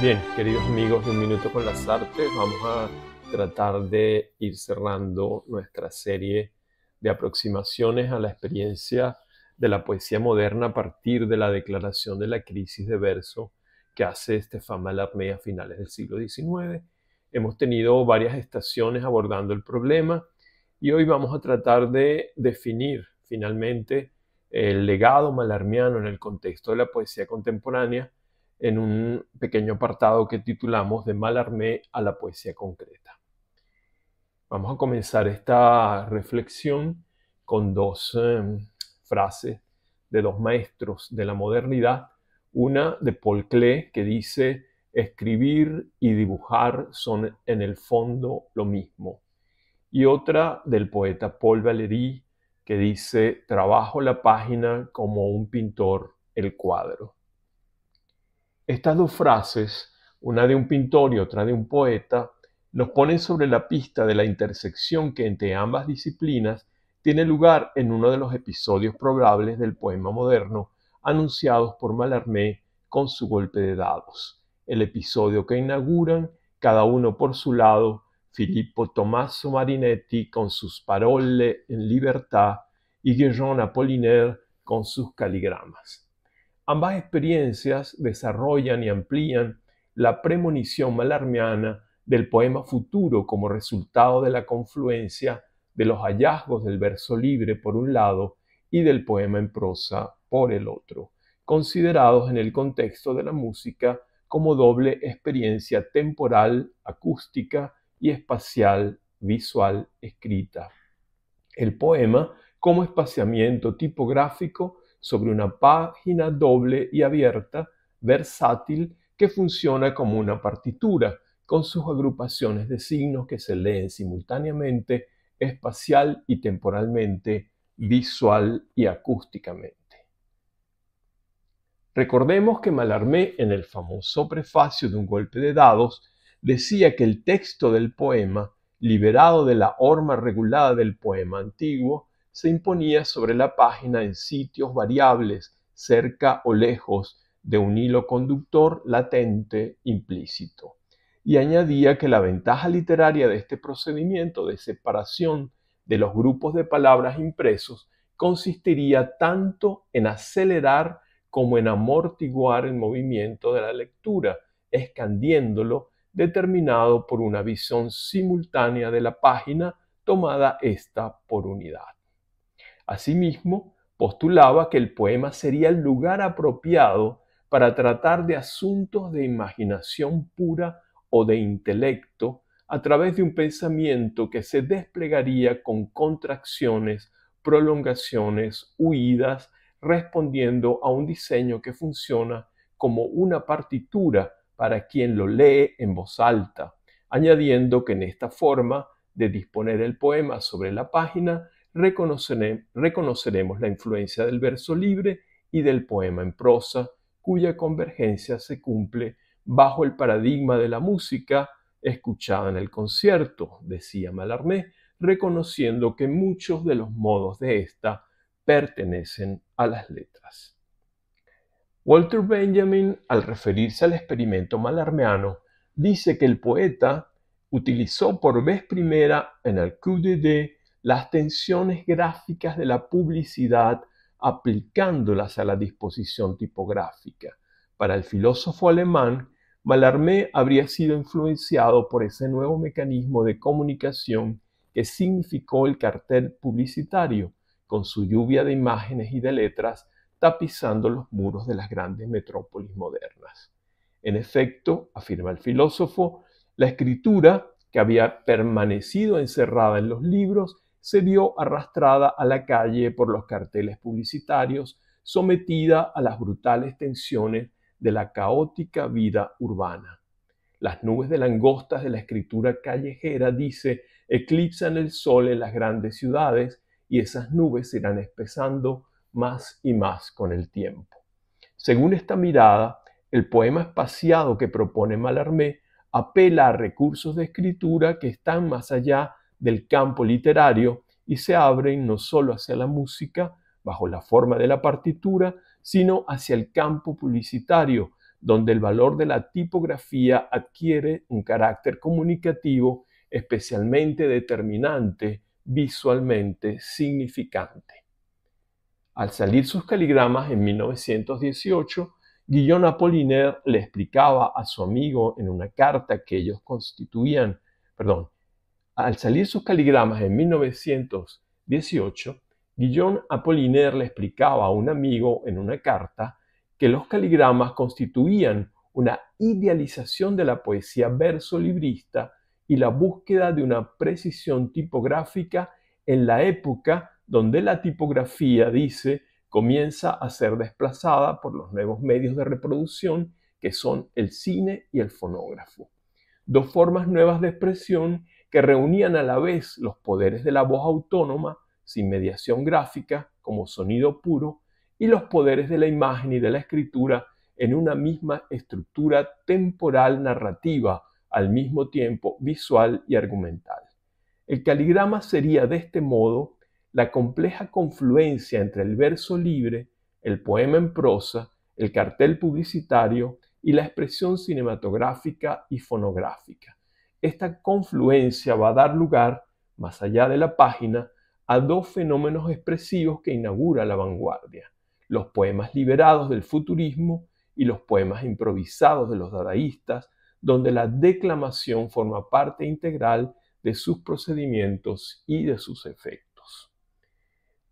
Bien, queridos amigos de Un Minuto con las Artes, vamos a tratar de ir cerrando nuestra serie de aproximaciones a la experiencia de la poesía moderna a partir de la declaración de la crisis de verso que hace Estefan Mallarmé a finales del siglo XIX. Hemos tenido varias estaciones abordando el problema y hoy vamos a tratar de definir finalmente el legado malarmiano en el contexto de la poesía contemporánea en un pequeño apartado que titulamos de Malarmé a la poesía concreta. Vamos a comenzar esta reflexión con dos em, frases de dos maestros de la modernidad. Una de Paul Klee que dice, escribir y dibujar son en el fondo lo mismo. Y otra del poeta Paul Valéry que dice, trabajo la página como un pintor el cuadro. Estas dos frases, una de un pintor y otra de un poeta, nos ponen sobre la pista de la intersección que entre ambas disciplinas tiene lugar en uno de los episodios probables del poema moderno anunciados por Mallarmé con su golpe de dados, el episodio que inauguran, cada uno por su lado, Filippo Tommaso Marinetti con sus parole en libertad y Guillaume Apollinaire con sus caligramas. Ambas experiencias desarrollan y amplían la premonición malarmiana del poema futuro como resultado de la confluencia de los hallazgos del verso libre por un lado y del poema en prosa por el otro, considerados en el contexto de la música como doble experiencia temporal, acústica y espacial, visual, escrita. El poema, como espaciamiento tipográfico, sobre una página doble y abierta, versátil, que funciona como una partitura, con sus agrupaciones de signos que se leen simultáneamente, espacial y temporalmente, visual y acústicamente. Recordemos que Malarmé, en el famoso prefacio de Un golpe de dados, decía que el texto del poema, liberado de la horma regulada del poema antiguo, se imponía sobre la página en sitios variables, cerca o lejos de un hilo conductor latente implícito. Y añadía que la ventaja literaria de este procedimiento de separación de los grupos de palabras impresos consistiría tanto en acelerar como en amortiguar el movimiento de la lectura, escandiéndolo determinado por una visión simultánea de la página tomada esta por unidad. Asimismo, postulaba que el poema sería el lugar apropiado para tratar de asuntos de imaginación pura o de intelecto a través de un pensamiento que se desplegaría con contracciones, prolongaciones, huidas, respondiendo a un diseño que funciona como una partitura para quien lo lee en voz alta, añadiendo que en esta forma de disponer el poema sobre la página reconoceremos la influencia del verso libre y del poema en prosa, cuya convergencia se cumple bajo el paradigma de la música escuchada en el concierto, decía Mallarmé, reconociendo que muchos de los modos de esta pertenecen a las letras. Walter Benjamin, al referirse al experimento malarmeano, dice que el poeta utilizó por vez primera en el coup de las tensiones gráficas de la publicidad aplicándolas a la disposición tipográfica. Para el filósofo alemán, Mallarmé habría sido influenciado por ese nuevo mecanismo de comunicación que significó el cartel publicitario, con su lluvia de imágenes y de letras tapizando los muros de las grandes metrópolis modernas. En efecto, afirma el filósofo, la escritura, que había permanecido encerrada en los libros, se vio arrastrada a la calle por los carteles publicitarios, sometida a las brutales tensiones de la caótica vida urbana. Las nubes de langostas de la escritura callejera, dice, eclipsan el sol en las grandes ciudades y esas nubes se irán espesando más y más con el tiempo. Según esta mirada, el poema espaciado que propone Malarmé apela a recursos de escritura que están más allá del campo literario y se abren no solo hacia la música, bajo la forma de la partitura, sino hacia el campo publicitario, donde el valor de la tipografía adquiere un carácter comunicativo especialmente determinante, visualmente significante. Al salir sus caligramas en 1918, Guillaume Apollinaire le explicaba a su amigo en una carta que ellos constituían, perdón, al salir sus caligramas en 1918, Guillaume Apollinaire le explicaba a un amigo en una carta que los caligramas constituían una idealización de la poesía verso librista y la búsqueda de una precisión tipográfica en la época donde la tipografía, dice, comienza a ser desplazada por los nuevos medios de reproducción que son el cine y el fonógrafo. Dos formas nuevas de expresión que reunían a la vez los poderes de la voz autónoma, sin mediación gráfica, como sonido puro, y los poderes de la imagen y de la escritura en una misma estructura temporal narrativa, al mismo tiempo visual y argumental. El caligrama sería de este modo la compleja confluencia entre el verso libre, el poema en prosa, el cartel publicitario y la expresión cinematográfica y fonográfica. Esta confluencia va a dar lugar, más allá de la página, a dos fenómenos expresivos que inaugura la vanguardia, los poemas liberados del futurismo y los poemas improvisados de los dadaístas, donde la declamación forma parte integral de sus procedimientos y de sus efectos.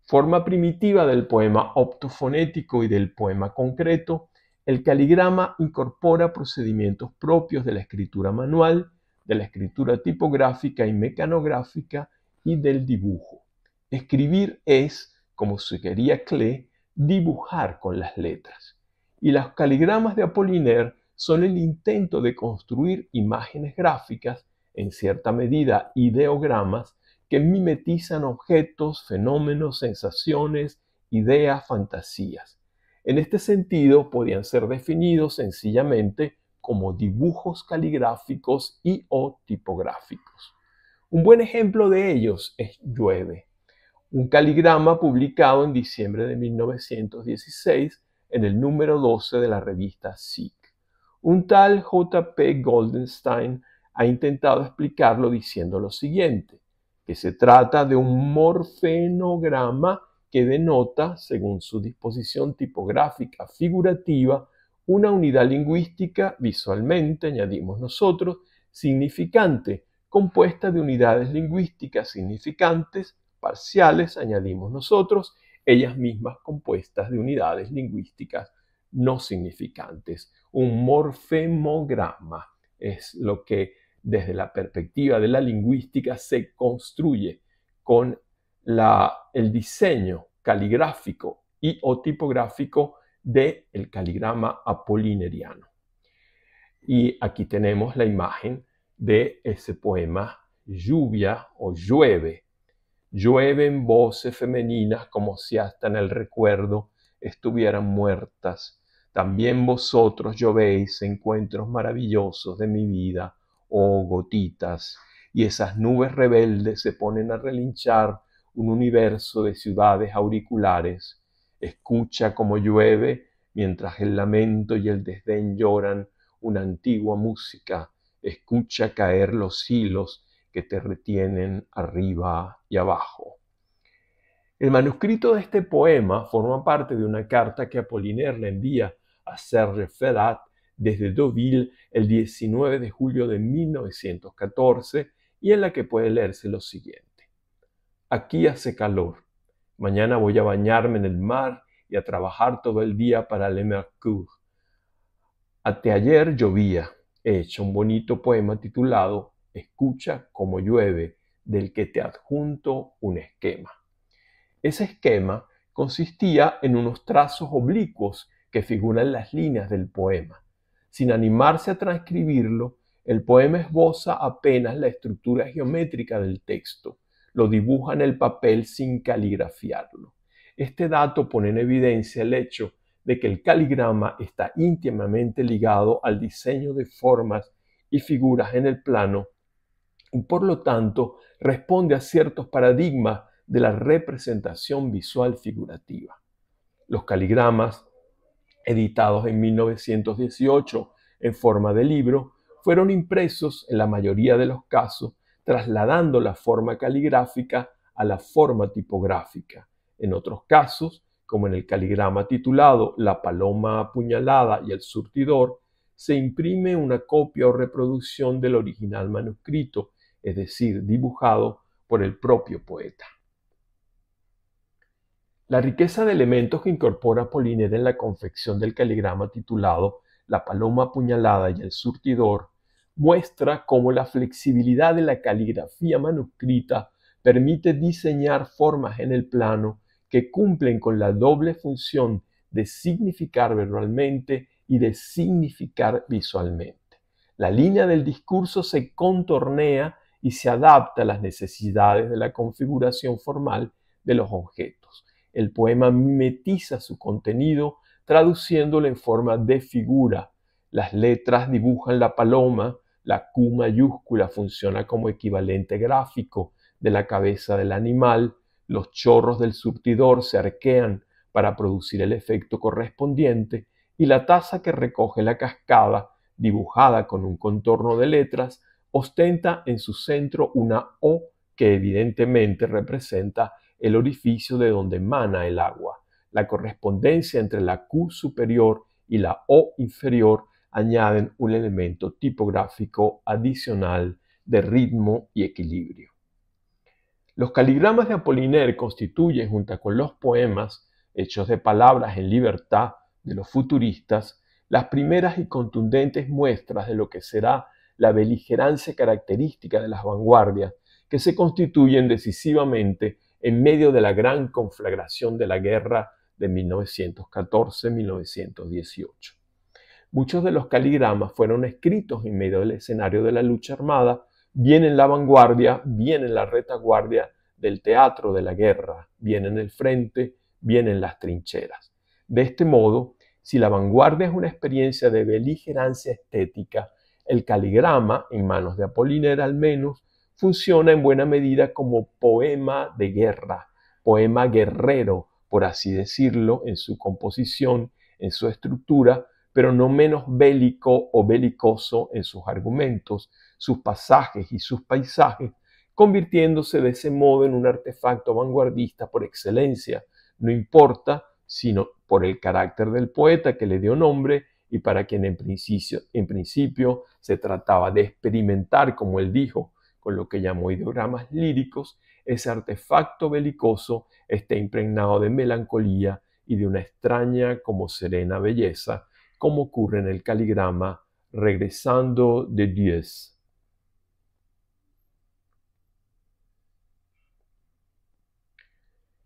Forma primitiva del poema optofonético y del poema concreto, el caligrama incorpora procedimientos propios de la escritura manual de la escritura tipográfica y mecanográfica y del dibujo. Escribir es, como sugería Klee, dibujar con las letras. Y los caligramas de Apollinaire son el intento de construir imágenes gráficas, en cierta medida ideogramas, que mimetizan objetos, fenómenos, sensaciones, ideas, fantasías. En este sentido, podían ser definidos sencillamente como dibujos caligráficos y o tipográficos. Un buen ejemplo de ellos es Llueve, un caligrama publicado en diciembre de 1916 en el número 12 de la revista SIC. Un tal J.P. Goldenstein ha intentado explicarlo diciendo lo siguiente, que se trata de un morfenograma que denota, según su disposición tipográfica figurativa, una unidad lingüística visualmente, añadimos nosotros, significante, compuesta de unidades lingüísticas significantes, parciales, añadimos nosotros, ellas mismas compuestas de unidades lingüísticas no significantes. Un morfemograma es lo que desde la perspectiva de la lingüística se construye con el diseño caligráfico y o tipográfico del el caligrama apolineriano. Y aquí tenemos la imagen de ese poema Lluvia o Llueve. Llueven voces femeninas como si hasta en el recuerdo estuvieran muertas. También vosotros llovéis encuentros maravillosos de mi vida, oh gotitas. Y esas nubes rebeldes se ponen a relinchar un universo de ciudades auriculares Escucha como llueve mientras el lamento y el desdén lloran una antigua música. Escucha caer los hilos que te retienen arriba y abajo. El manuscrito de este poema forma parte de una carta que Apollinaire le envía a Serge Ferrat desde Deauville el 19 de julio de 1914 y en la que puede leerse lo siguiente. Aquí hace calor, Mañana voy a bañarme en el mar y a trabajar todo el día para Le Mercure. Hasta ayer llovía. He hecho un bonito poema titulado Escucha como llueve, del que te adjunto un esquema. Ese esquema consistía en unos trazos oblicuos que figuran las líneas del poema. Sin animarse a transcribirlo, el poema esboza apenas la estructura geométrica del texto lo dibuja en el papel sin caligrafiarlo. Este dato pone en evidencia el hecho de que el caligrama está íntimamente ligado al diseño de formas y figuras en el plano y por lo tanto responde a ciertos paradigmas de la representación visual figurativa. Los caligramas, editados en 1918 en forma de libro, fueron impresos en la mayoría de los casos trasladando la forma caligráfica a la forma tipográfica. En otros casos, como en el caligrama titulado La paloma apuñalada y el surtidor, se imprime una copia o reproducción del original manuscrito, es decir, dibujado por el propio poeta. La riqueza de elementos que incorpora Polinera en la confección del caligrama titulado La paloma apuñalada y el surtidor muestra cómo la flexibilidad de la caligrafía manuscrita permite diseñar formas en el plano que cumplen con la doble función de significar verbalmente y de significar visualmente. La línea del discurso se contornea y se adapta a las necesidades de la configuración formal de los objetos. El poema mimetiza su contenido traduciéndolo en forma de figura. Las letras dibujan la paloma, la Q mayúscula funciona como equivalente gráfico de la cabeza del animal. Los chorros del surtidor se arquean para producir el efecto correspondiente y la taza que recoge la cascada, dibujada con un contorno de letras, ostenta en su centro una O que evidentemente representa el orificio de donde emana el agua. La correspondencia entre la Q superior y la O inferior añaden un elemento tipográfico adicional de ritmo y equilibrio. Los caligramas de Apollinaire constituyen, junto con los poemas hechos de palabras en libertad de los futuristas, las primeras y contundentes muestras de lo que será la beligerancia característica de las vanguardias, que se constituyen decisivamente en medio de la gran conflagración de la guerra de 1914-1918. Muchos de los caligramas fueron escritos en medio del escenario de la lucha armada, bien en la vanguardia, bien en la retaguardia del teatro de la guerra, bien en el frente, bien en las trincheras. De este modo, si la vanguardia es una experiencia de beligerancia estética, el caligrama, en manos de Apollinaire al menos, funciona en buena medida como poema de guerra, poema guerrero, por así decirlo, en su composición, en su estructura, pero no menos bélico o belicoso en sus argumentos, sus pasajes y sus paisajes, convirtiéndose de ese modo en un artefacto vanguardista por excelencia, no importa, sino por el carácter del poeta que le dio nombre y para quien en principio, en principio se trataba de experimentar, como él dijo, con lo que llamó ideogramas líricos, ese artefacto belicoso está impregnado de melancolía y de una extraña como serena belleza como ocurre en el caligrama regresando de Dios.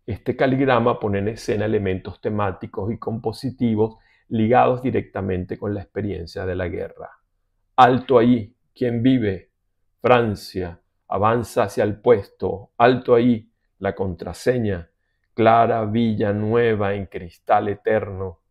Este caligrama pone en escena elementos temáticos y compositivos ligados directamente con la experiencia de la guerra. Alto ahí, quien vive? Francia, avanza hacia el puesto, alto ahí, la contraseña, Clara villa nueva en cristal eterno,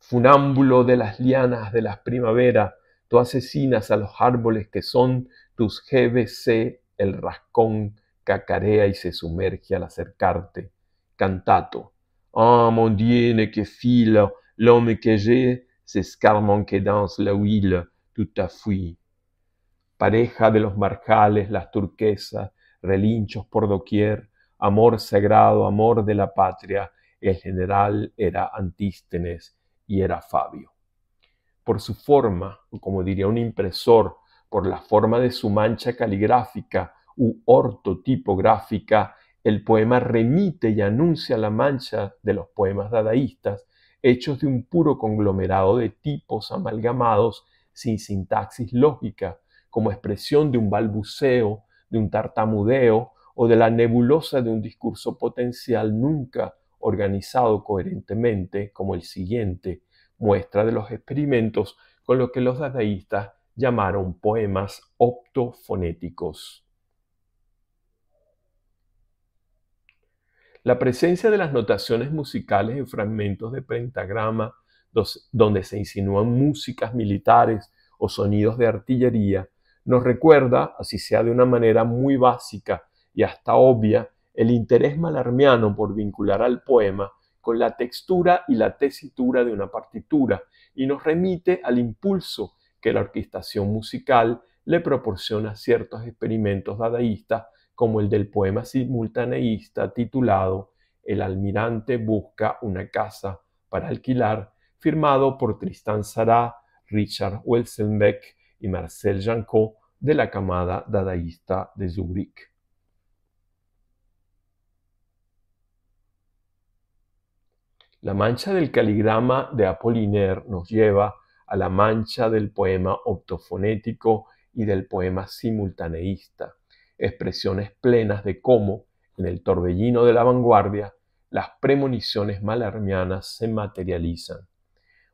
funámbulo de las lianas de las primavera, tú asesinas a los árboles que son tus GBC, el rascón cacarea y se sumerge al acercarte. Cantato. Ah, mon Dieu, ne que filo l'homme que j'ai, s'escarmon que danse la huile, tout à fui. Pareja de los marjales, las turquesas, relinchos por doquier, amor sagrado, amor de la patria, el general era Antístenes, y era Fabio. Por su forma, o como diría un impresor, por la forma de su mancha caligráfica u ortotipográfica, el poema remite y anuncia la mancha de los poemas dadaístas, hechos de un puro conglomerado de tipos amalgamados sin sintaxis lógica, como expresión de un balbuceo, de un tartamudeo o de la nebulosa de un discurso potencial nunca organizado coherentemente como el siguiente, muestra de los experimentos con lo que los dadaístas llamaron poemas optofonéticos. La presencia de las notaciones musicales en fragmentos de pentagrama, donde se insinúan músicas militares o sonidos de artillería, nos recuerda, así sea de una manera muy básica y hasta obvia, el interés malarmiano por vincular al poema con la textura y la tesitura de una partitura y nos remite al impulso que la orquestación musical le proporciona ciertos experimentos dadaístas como el del poema simultaneísta titulado El almirante busca una casa para alquilar, firmado por Tristan Sará, Richard Welsenbeck y Marcel Janco de la camada dadaísta de Zurich. La mancha del caligrama de Apollinaire nos lleva a la mancha del poema optofonético y del poema simultaneísta, expresiones plenas de cómo, en el torbellino de la vanguardia, las premoniciones malarmianas se materializan.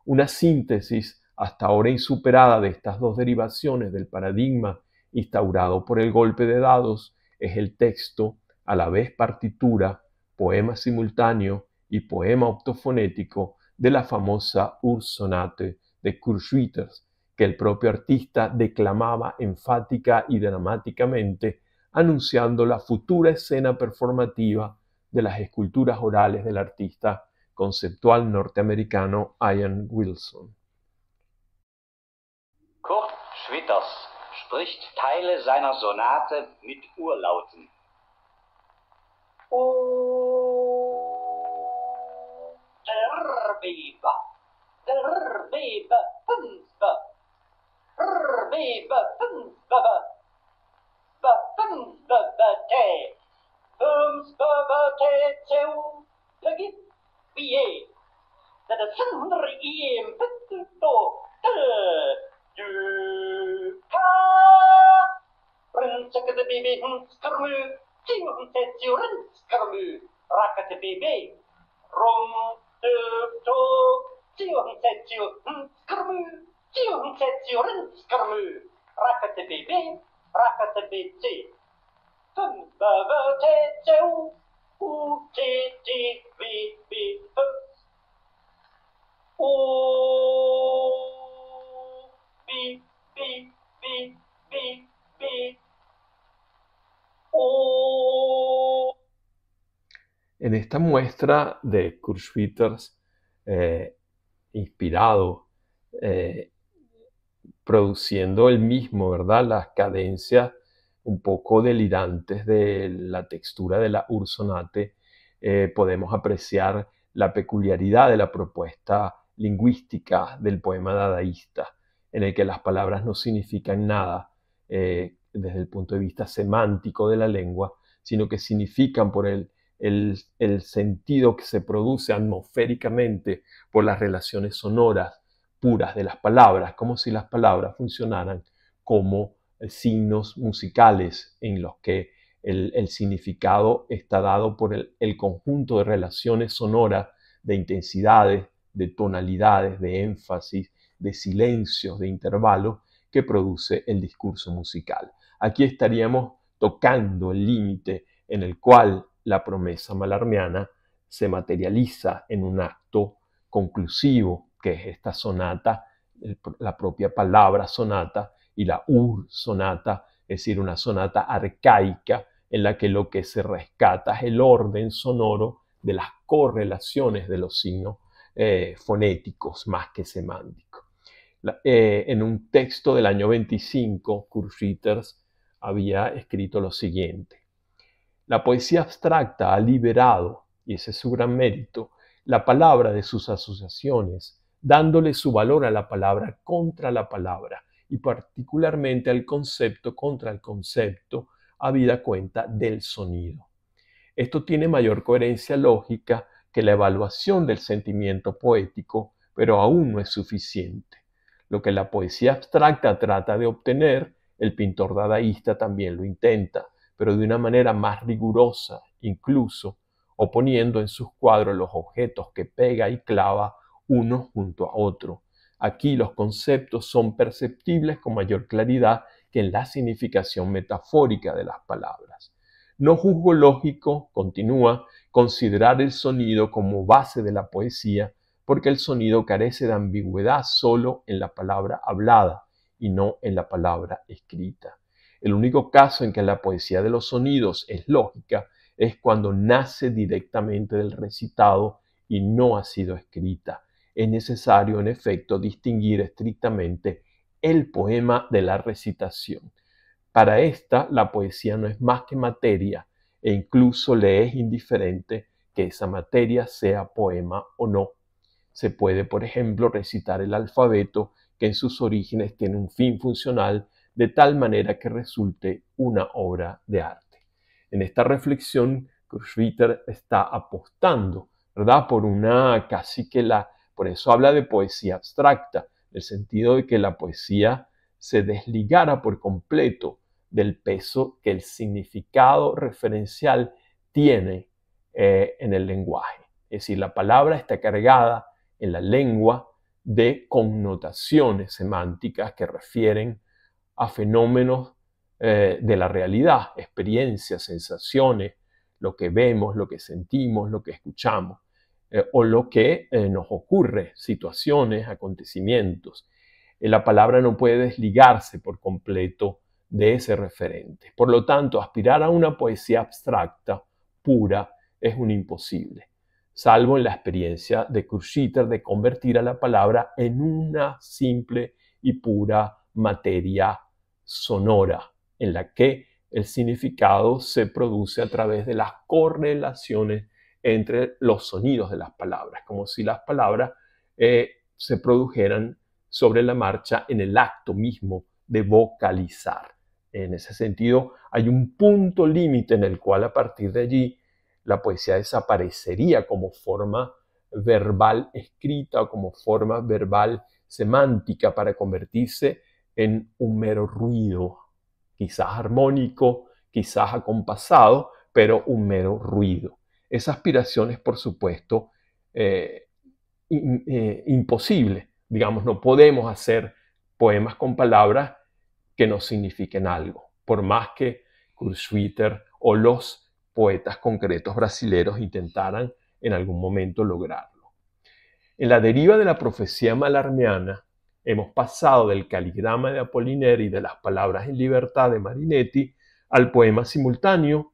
Una síntesis hasta ahora insuperada de estas dos derivaciones del paradigma instaurado por el golpe de dados es el texto, a la vez partitura, poema simultáneo y poema optofonético de la famosa Ursonate de Kurt Schwitters, que el propio artista declamaba enfática y dramáticamente, anunciando la futura escena performativa de las esculturas orales del artista conceptual norteamericano Ian Wilson. Kurt Schwitters spricht Teile seiner Sonate mit Urlauten. Oh. تربيب تربيب تنسب تربيب تنسب بتنسبتي تنسبتي تو تجد بيه that a similar EM picture to ka Prince the baby huntskarmu, King huntetsi runtskarmu, Rakat baby, Rum Oh. En esta muestra de Kurzweiters, eh, inspirado, eh, produciendo el mismo, ¿verdad? Las cadencias un poco delirantes de la textura de la ursonate, eh, podemos apreciar la peculiaridad de la propuesta lingüística del poema dadaísta, en el que las palabras no significan nada eh, desde el punto de vista semántico de la lengua, sino que significan por el el, sentido que se produce atmosféricamente por las relaciones sonoras puras de las palabras, como si las palabras funcionaran como eh, signos musicales en los que el, significado está dado por el, el conjunto de relaciones sonoras, de intensidades, de tonalidades, de énfasis, de silencios, de intervalos que produce el discurso musical. Aquí estaríamos tocando el límite en el cual la promesa malarmiana se materializa en un acto conclusivo, que es esta sonata, la propia palabra sonata y la ur sonata, es decir, una sonata arcaica en la que lo que se rescata es el orden sonoro de las correlaciones de los signos eh, fonéticos más que semánticos. Eh, en un texto del año 25, Kurschiters había escrito lo siguiente. La poesía abstracta ha liberado, y ese es su gran mérito, la palabra de sus asociaciones, dándole su valor a la palabra contra la palabra y particularmente al concepto contra el concepto, habida cuenta del sonido. Esto tiene mayor coherencia lógica que la evaluación del sentimiento poético, pero aún no es suficiente. Lo que la poesía abstracta trata de obtener, el pintor dadaísta también lo intenta pero de una manera más rigurosa, incluso oponiendo en sus cuadros los objetos que pega y clava uno junto a otro. Aquí los conceptos son perceptibles con mayor claridad que en la significación metafórica de las palabras. No juzgo lógico, continúa, considerar el sonido como base de la poesía, porque el sonido carece de ambigüedad solo en la palabra hablada y no en la palabra escrita. El único caso en que la poesía de los sonidos es lógica es cuando nace directamente del recitado y no ha sido escrita. Es necesario, en efecto, distinguir estrictamente el poema de la recitación. Para esta, la poesía no es más que materia e incluso le es indiferente que esa materia sea poema o no. Se puede, por ejemplo, recitar el alfabeto que en sus orígenes tiene un fin funcional de tal manera que resulte una obra de arte. En esta reflexión, Schwitter está apostando, ¿verdad? Por una casi que la, por eso habla de poesía abstracta, en el sentido de que la poesía se desligara por completo del peso que el significado referencial tiene eh, en el lenguaje. Es decir, la palabra está cargada en la lengua de connotaciones semánticas que refieren a fenómenos eh, de la realidad, experiencias, sensaciones, lo que vemos, lo que sentimos, lo que escuchamos, eh, o lo que eh, nos ocurre, situaciones, acontecimientos. la palabra no puede desligarse por completo de ese referente. Por lo tanto, aspirar a una poesía abstracta, pura, es un imposible, salvo en la experiencia de Kurschiter de convertir a la palabra en una simple y pura materia sonora, en la que el significado se produce a través de las correlaciones entre los sonidos de las palabras, como si las palabras eh, se produjeran sobre la marcha en el acto mismo de vocalizar. En ese sentido, hay un punto límite en el cual a partir de allí la poesía desaparecería como forma verbal escrita o como forma verbal semántica para convertirse en un mero ruido, quizás armónico, quizás acompasado, pero un mero ruido. Esa aspiración es, por supuesto, eh, eh, imposible. Digamos, no podemos hacer poemas con palabras que no signifiquen algo, por más que Kurzweiter o los poetas concretos brasileros intentaran en algún momento lograrlo. En la deriva de la profecía malarmeana, Hemos pasado del caligrama de Apollinaire y de las palabras en libertad de Marinetti al poema simultáneo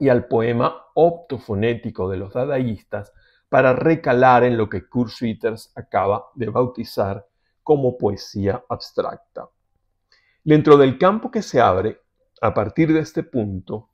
y al poema optofonético de los dadaístas para recalar en lo que Kurt Schwitters acaba de bautizar como poesía abstracta. Dentro del campo que se abre, a partir de este punto,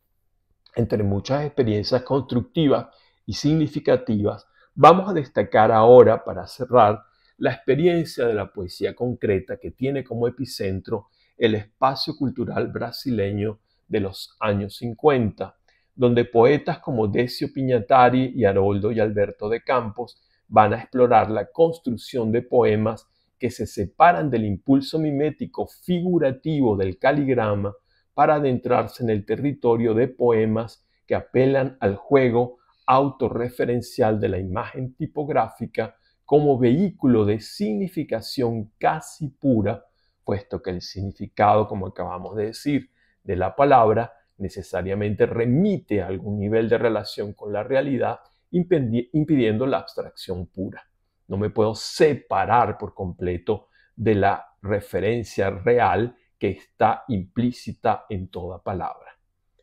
entre muchas experiencias constructivas y significativas, vamos a destacar ahora, para cerrar, la experiencia de la poesía concreta que tiene como epicentro el espacio cultural brasileño de los años 50, donde poetas como Decio Piñatari y Haroldo y Alberto de Campos van a explorar la construcción de poemas que se separan del impulso mimético figurativo del caligrama para adentrarse en el territorio de poemas que apelan al juego autorreferencial de la imagen tipográfica como vehículo de significación casi pura, puesto que el significado, como acabamos de decir, de la palabra necesariamente remite a algún nivel de relación con la realidad, impidiendo la abstracción pura. No me puedo separar por completo de la referencia real que está implícita en toda palabra.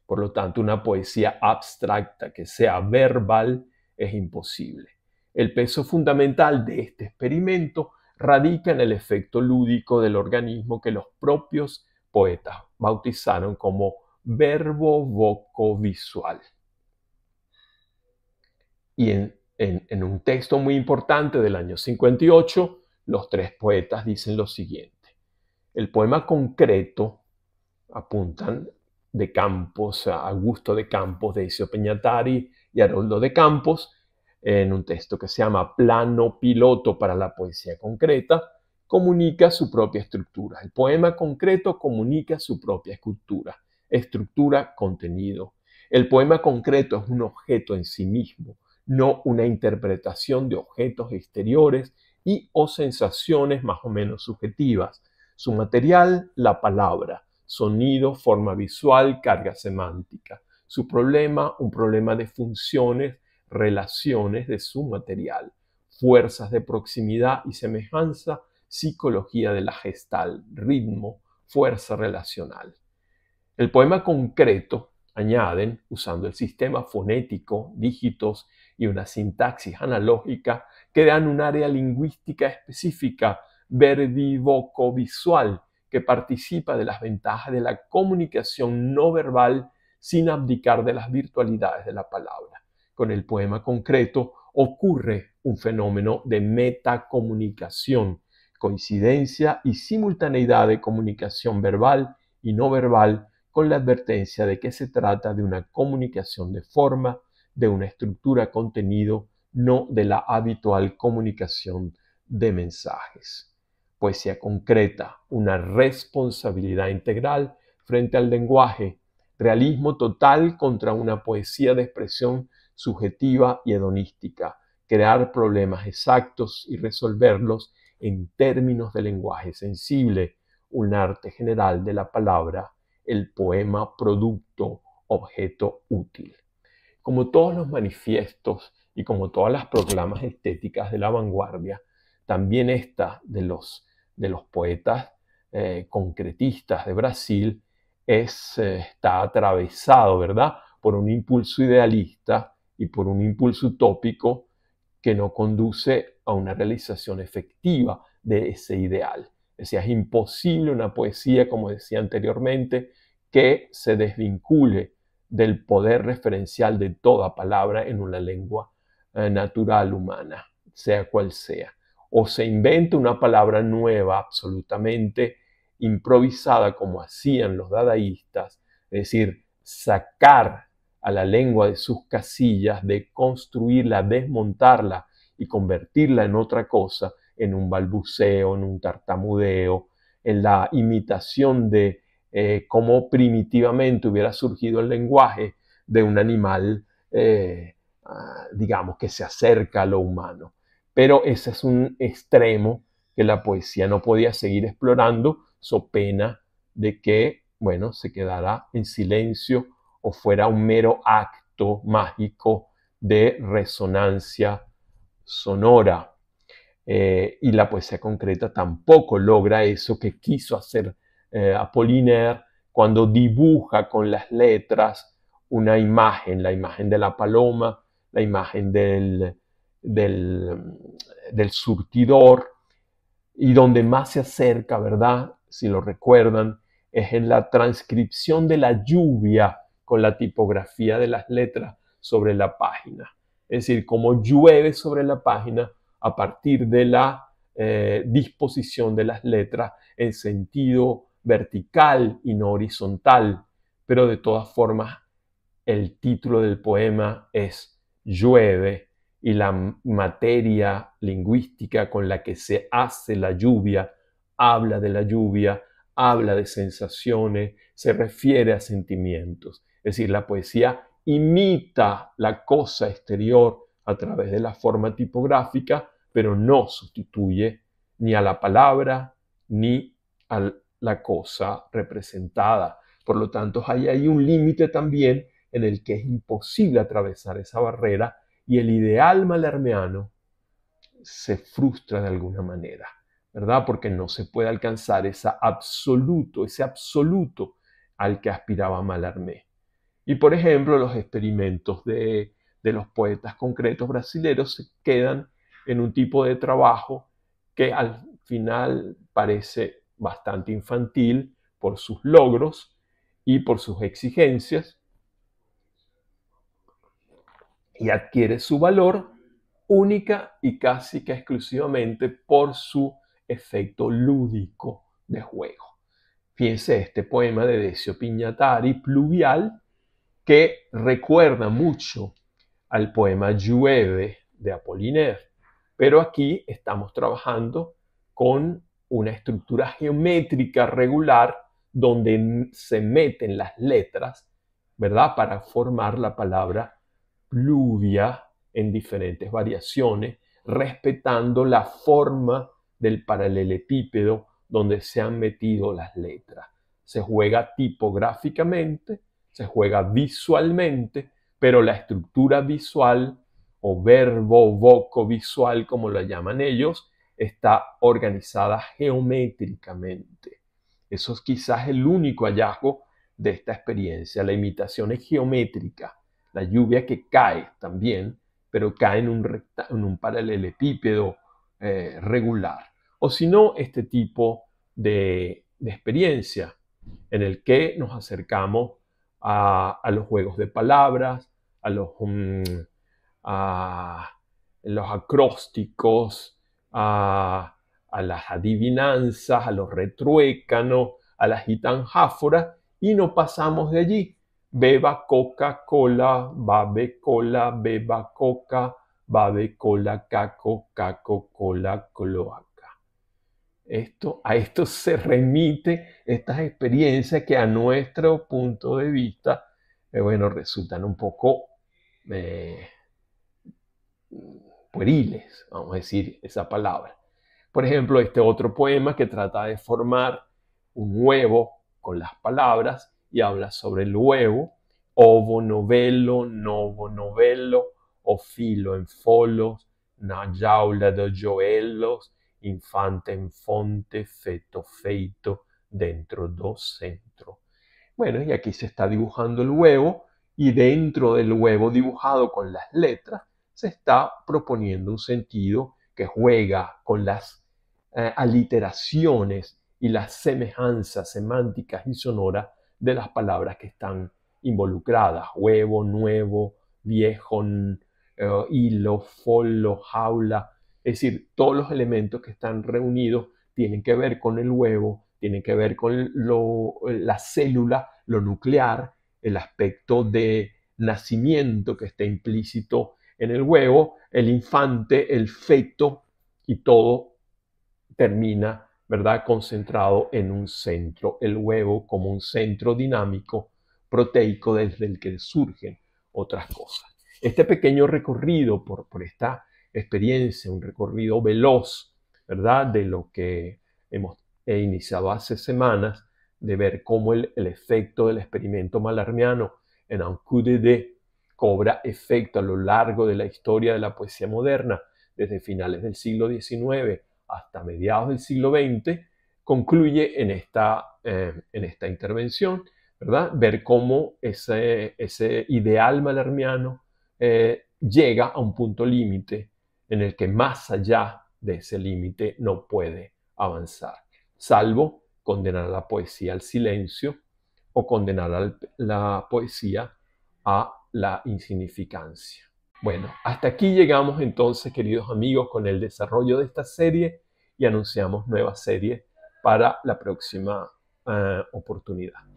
Por lo tanto, una poesía abstracta que sea verbal es imposible. El peso fundamental de este experimento radica en el efecto lúdico del organismo que los propios poetas bautizaron como verbo vocovisual. Y en, un texto muy importante del año 58, los tres poetas dicen lo siguiente. El poema concreto, apuntan de Campos, a Augusto de Campos, de Peñatari y Haroldo de Campos, en un texto que se llama Plano Piloto para la Poesía Concreta, comunica su propia estructura. El poema concreto comunica su propia estructura. estructura, contenido. El poema concreto es un objeto en sí mismo, no una interpretación de objetos exteriores y o sensaciones más o menos subjetivas. Su material, la palabra, sonido, forma visual, carga semántica. Su problema, un problema de funciones relaciones de su material, fuerzas de proximidad y semejanza, psicología de la gestal, ritmo, fuerza relacional. El poema concreto, añaden, usando el sistema fonético, dígitos y una sintaxis analógica, crean un área lingüística específica, verdivoco-visual, que participa de las ventajas de la comunicación no verbal sin abdicar de las virtualidades de la palabra con el poema concreto, ocurre un fenómeno de metacomunicación, coincidencia y simultaneidad de comunicación verbal y no verbal con la advertencia de que se trata de una comunicación de forma, de una estructura contenido, no de la habitual comunicación de mensajes. Poesía concreta, una responsabilidad integral frente al lenguaje, realismo total contra una poesía de expresión subjetiva y hedonística, crear problemas exactos y resolverlos en términos de lenguaje sensible, un arte general de la palabra, el poema producto, objeto útil. Como todos los manifiestos y como todas las proclamas estéticas de la vanguardia, también esta de los, de los poetas eh, concretistas de Brasil eh, está atravesado, ¿verdad?, por un impulso idealista y por un impulso utópico que no conduce a una realización efectiva de ese ideal. Es es imposible una poesía, como decía anteriormente, que se desvincule del poder referencial de toda palabra en una lengua eh, natural humana, sea cual sea. O se invente una palabra nueva, absolutamente improvisada, como hacían los dadaístas, es decir, sacar a la lengua de sus casillas, de construirla, desmontarla y convertirla en otra cosa, en un balbuceo, en un tartamudeo, en la imitación de eh, cómo primitivamente hubiera surgido el lenguaje de un animal, eh, ah, digamos, que se acerca a lo humano. Pero ese es un extremo que la poesía no podía seguir explorando, so pena de que, bueno, se quedara en silencio o fuera un mero acto mágico de resonancia sonora. Eh, y la poesía concreta tampoco logra eso que quiso hacer eh, Apollinaire cuando dibuja con las letras una imagen, la imagen de la paloma, la imagen del, del surtidor, y donde más se acerca, ¿verdad? Si lo recuerdan, es en la transcripción de la lluvia con la tipografía de las letras sobre la página. Es decir, como llueve sobre la página a partir de la eh, disposición de las letras en sentido vertical y no horizontal. Pero de todas formas, el título del poema es Llueve y la materia lingüística con la que se hace la lluvia habla de la lluvia, habla de sensaciones, se refiere a sentimientos. Es decir, la poesía imita la cosa exterior a través de la forma tipográfica, pero no sustituye ni a la palabra ni a la cosa representada. Por lo tanto, hay ahí un límite también en el que es imposible atravesar esa barrera y el ideal malermeano se frustra de alguna manera, ¿verdad? Porque no se puede alcanzar ese absoluto, ese absoluto al que aspiraba Malarmé. Y por ejemplo, los experimentos de, de los poetas concretos brasileños se quedan en un tipo de trabajo que al final parece bastante infantil por sus logros y por sus exigencias y adquiere su valor única y casi que exclusivamente por su efecto lúdico de juego. Fíjense este poema de Decio Piñatari, Pluvial, que recuerda mucho al poema Llueve de Apollinaire, pero aquí estamos trabajando con una estructura geométrica regular donde se meten las letras, ¿verdad? Para formar la palabra pluvia en diferentes variaciones, respetando la forma del paralelepípedo donde se han metido las letras. Se juega tipográficamente se juega visualmente, pero la estructura visual o verbo voco visual, como lo llaman ellos, está organizada geométricamente. Eso es quizás el único hallazgo de esta experiencia. La imitación es geométrica. La lluvia que cae también, pero cae en un, en un paralelepípedo eh, regular. O si no, este tipo de, de experiencia en el que nos acercamos a, los juegos de palabras, a los, mm, a los acrósticos, a, las adivinanzas, a los retruécanos, a las gitanjáforas, y no pasamos de allí. Beba Coca-Cola, babe cola, beba Coca, babe cola, caco, caco, cola, a esto se remite estas experiencias que a nuestro punto de vista, eh, bueno, resultan un poco eh, pueriles, vamos a decir esa palabra. Por ejemplo, este otro poema que trata de formar un huevo con las palabras y habla sobre el huevo, ovo novelo, novo novelo, o filo en folos, na jaula de joelos, infante en fonte, feto feito, dentro do centro. Bueno, y aquí se está dibujando el huevo y dentro del huevo dibujado con las letras se está proponiendo un sentido que juega con las eh, aliteraciones y las semejanzas semánticas y sonoras de las palabras que están involucradas. Huevo, nuevo, viejo, eh, hilo, follo, jaula, es decir, todos los elementos que están reunidos tienen que ver con el huevo, tienen que ver con la célula, lo nuclear, el aspecto de nacimiento que está implícito en el huevo, el infante, el feto, y todo termina, ¿verdad?, concentrado en un centro, el huevo como un centro dinámico, proteico, desde el que surgen otras cosas. Este pequeño recorrido por, por esta experiencia, un recorrido veloz, ¿verdad? De lo que hemos iniciado hace semanas, de ver cómo el, efecto del experimento malarmiano en Ancudede cobra efecto a lo largo de la historia de la poesía moderna, desde finales del siglo XIX hasta mediados del siglo XX, concluye en esta, eh, en esta intervención, ¿verdad? Ver cómo ese, ese ideal malarmiano eh, llega a un punto límite en el que más allá de ese límite no puede avanzar, salvo condenar a la poesía al silencio o condenar a la poesía a la insignificancia. Bueno, hasta aquí llegamos entonces, queridos amigos, con el desarrollo de esta serie y anunciamos nueva serie para la próxima eh, oportunidad.